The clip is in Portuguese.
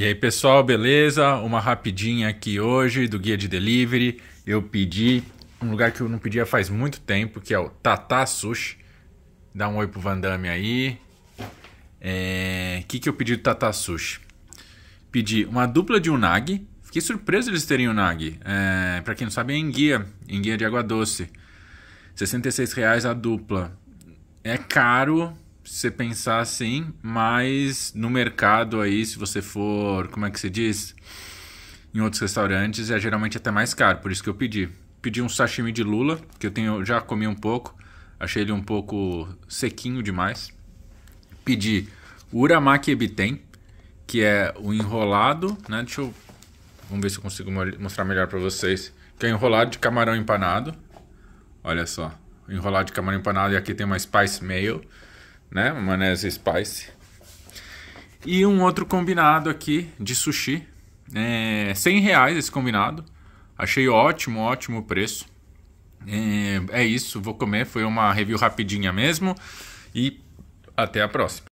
E aí, pessoal, beleza? Uma rapidinha aqui hoje do guia de delivery. Eu pedi um lugar que eu não pedia faz muito tempo, que é o Tata Sushi. Dá um oi pro Vandame aí. O é... que, que eu pedi do Tata Sushi? Pedi uma dupla de unagi. Fiquei surpreso eles terem unagi. É... Para quem não sabe, é em guia de água doce. R$ 66 a dupla. É caro, você pensar assim, mas no mercado aí, se você for, como é que se diz? Em outros restaurantes é geralmente até mais caro, por isso que eu pedi. Pedi um sashimi de lula, que eu tenho já comi um pouco, achei ele um pouco sequinho demais. Pedi uramaki ebiten, que é o enrolado, né? Deixa eu vamos ver se eu consigo mostrar melhor para vocês, que é enrolado de camarão empanado. Olha só, enrolado de camarão empanado e aqui tem uma spice mayo né? Maionese spice. E um outro combinado aqui de sushi. É 100 reais esse combinado. Achei ótimo, ótimo preço. É, é isso, vou comer. Foi uma review rapidinha mesmo. E até a próxima.